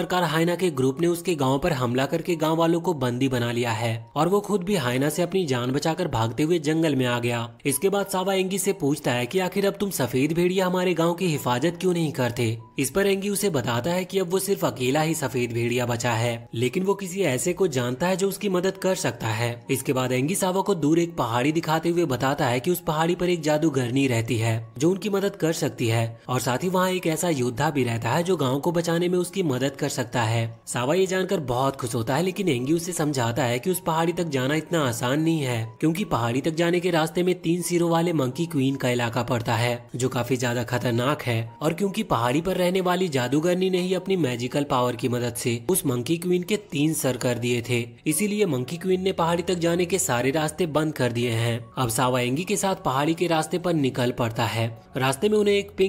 प्रकार हाइना के ग्रुप ने उसके गांव पर हमला करके गांव वालों को बंदी बना लिया है और वो खुद भी हाइना से अपनी जान बचाकर भागते हुए जंगल में आ गया इसके बाद सावा एंगी से पूछता है कि आखिर अब तुम सफेद भेड़िया हमारे गांव की हिफाजत क्यों नहीं करते इस पर एंगी उसे बताता है कि अब वो सिर्फ अकेला ही सफेद भेड़िया बचा है लेकिन वो किसी ऐसे को जानता है जो उसकी मदद कर सकता है इसके बाद एंगी सावा को दूर एक पहाड़ी दिखाते हुए बताता है कि उस पहाड़ी पर एक जादूगरनी रहती है जो उनकी मदद कर सकती है और साथ ही वहाँ एक ऐसा योद्धा भी रहता है जो गाँव को बचाने में उसकी मदद कर सकता है सावा ये जानकर बहुत खुश होता है लेकिन एंगी उसे समझाता है की उस पहाड़ी तक जाना इतना आसान नहीं है क्यूँकी पहाड़ी तक जाने के रास्ते में तीन सिरों वाले मंकी क्वीन का इलाका पड़ता है जो काफी ज्यादा खतरनाक है और क्यूँकी पहाड़ी पर रहने वाली जादूगरनी ने ही अपनी मैजिकल पावर की मदद से उस मंकी क्वीन के तीन सर कर दिए थे इसीलिए मंकी क्वीन ने पहाड़ी तक जाने के सारे रास्ते बंद कर दिए हैं अब सावाएंगी के साथ पहाड़ी के रास्ते पर निकल पड़ता है रास्ते में उन्हें एक पिंक